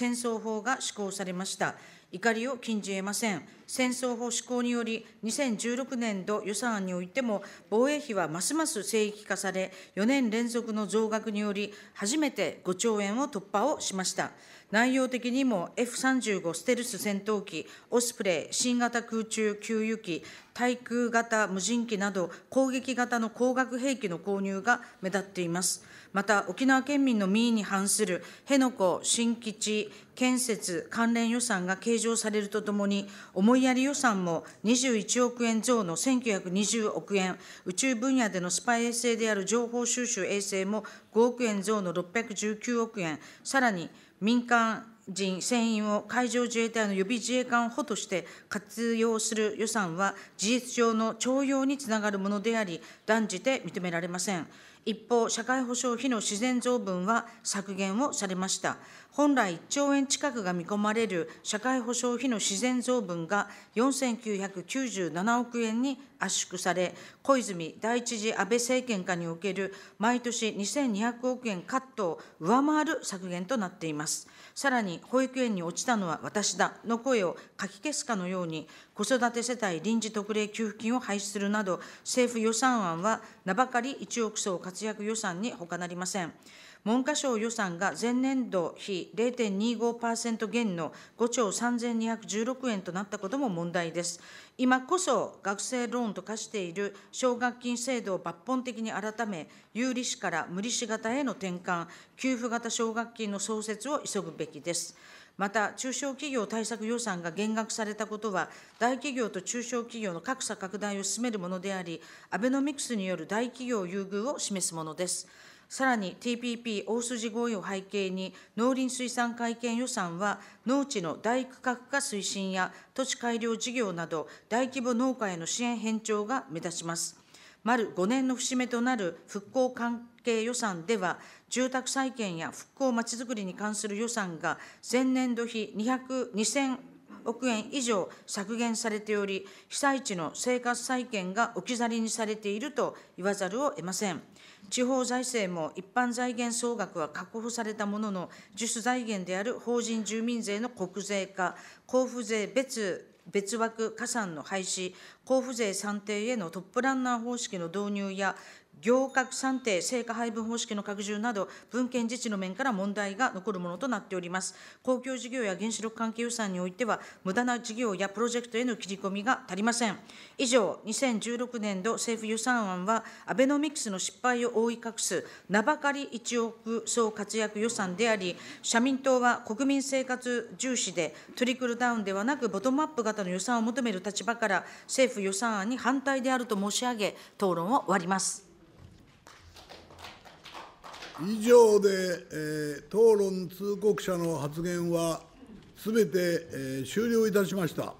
戦争法が施行されました。怒りを禁じ得ません。戦争法施行により、2016年度予算案においても、防衛費はますます正規化され、4年連続の増額により、初めて5兆円を突破をしました。内容的にも F35 ステルス戦闘機、オスプレイ、新型空中給油機、対空型無人機など、攻撃型の高額兵器の購入が目立っています。また、沖縄県民の民意に反する辺野古新基地建設関連予算が計上されるとともに、思いやり予算も21億円増の1920億円、宇宙分野でのスパイ衛星である情報収集衛星も5億円増の619億円、さらに民間人船員を海上自衛隊の予備自衛官補として活用する予算は、事実上の徴用につながるものであり、断じて認められません。一方、社会保障費の自然増分は削減をされました。本来1兆円近くが見込まれる社会保障費の自然増分が4997億円に圧縮され、小泉第一次安倍政権下における毎年2200億円カットを上回る削減となっています。さらに、保育園に落ちたのは私だの声をかき消すかのように、子育て世帯臨時特例給付金を廃止するなど、政府予算案は名ばかり1億総活躍予算に他なりません。文科省予算が前年度比0.25%減の5兆3216円となったことも問題です。今こそ学生ローンと化している奨学金制度を抜本的に改め、有利子から無利子型への転換、給付型奨学金の創設を急ぐべきです。また、中小企業対策予算が減額されたことは、大企業と中小企業の格差拡大を進めるものであり、アベノミクスによる大企業優遇を示すものです。さらに TPP 大筋合意を背景に、農林水産会見予算は、農地の大区画化推進や土地改良事業など、大規模農家への支援返徴が目指します。丸5年の節目となる復興関係予算では、住宅再建や復興まちづくりに関する予算が前年度比200 2 0億円以上削減されており、被災地の生活再建が置き去りにされていると言わざるを得ません。地方財政も一般財源総額は確保されたものの、自主財源である法人住民税の国税化、交付税別別枠加算の廃止、交付税算定へのトップランナー方式の導入や、行革算定、成果配分方式の拡充など、文献自治の面から問題が残るものとなっております。公共事業や原子力関係予算においては、無駄な事業やプロジェクトへの切り込みが足りません。以上、2016年度政府予算案は、アベノミクスの失敗を覆い隠す、名ばかり1億総活躍予算であり、社民党は国民生活重視で、トリクルダウンではなく、ボトムアップ型の予算を求める立場から、政府予算案に反対であると申し上げ、討論を終わります。以上で、えー、討論通告者の発言はすべて、えー、終了いたしました。